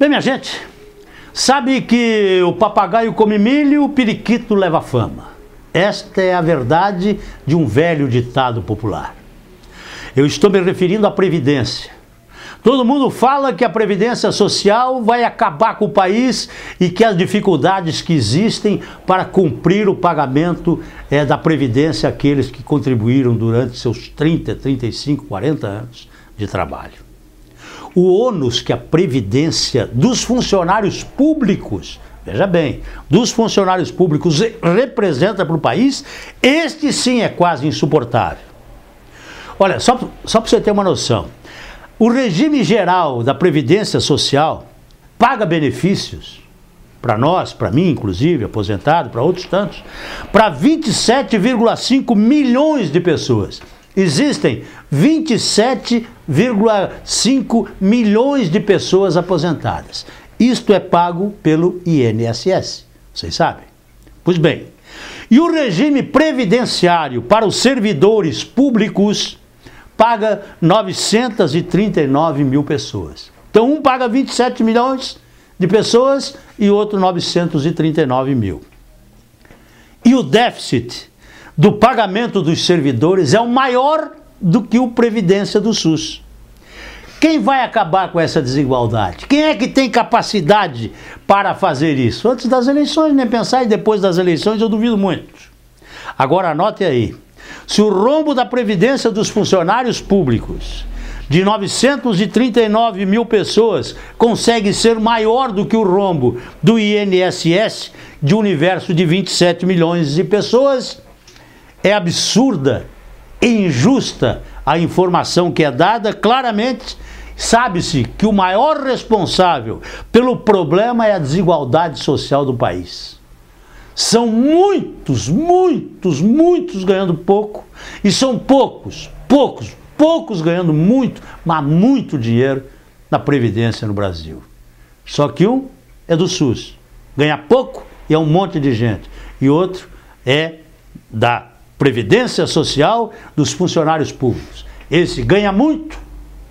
Bem, minha gente, sabe que o papagaio come milho e o periquito leva fama. Esta é a verdade de um velho ditado popular. Eu estou me referindo à Previdência. Todo mundo fala que a Previdência Social vai acabar com o país e que as dificuldades que existem para cumprir o pagamento é, da Previdência àqueles que contribuíram durante seus 30, 35, 40 anos de trabalho o ônus que a previdência dos funcionários públicos, veja bem, dos funcionários públicos representa para o país, este sim é quase insuportável. Olha, só, só para você ter uma noção, o regime geral da Previdência Social paga benefícios para nós, para mim, inclusive, aposentado, para outros tantos, para 27,5 milhões de pessoas. Existem 27 1,5 milhões de pessoas aposentadas. Isto é pago pelo INSS, vocês sabem? Pois bem, e o regime previdenciário para os servidores públicos paga 939 mil pessoas. Então, um paga 27 milhões de pessoas e outro 939 mil. E o déficit do pagamento dos servidores é o maior do que o Previdência do SUS. Quem vai acabar com essa desigualdade? Quem é que tem capacidade para fazer isso? Antes das eleições, nem pensar, e depois das eleições eu duvido muito. Agora anote aí: se o rombo da previdência dos funcionários públicos de 939 mil pessoas consegue ser maior do que o rombo do INSS de um universo de 27 milhões de pessoas, é absurda injusta a informação que é dada, claramente sabe-se que o maior responsável pelo problema é a desigualdade social do país. São muitos, muitos, muitos ganhando pouco e são poucos, poucos, poucos ganhando muito, mas muito dinheiro na previdência no Brasil. Só que um é do SUS, ganha pouco e é um monte de gente, e outro é da previdência social dos funcionários públicos. Esse ganha muito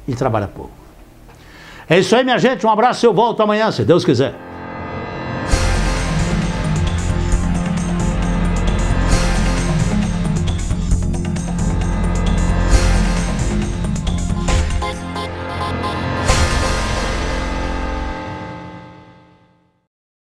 e trabalha pouco. É isso aí, minha gente. Um abraço. Eu volto amanhã, se Deus quiser.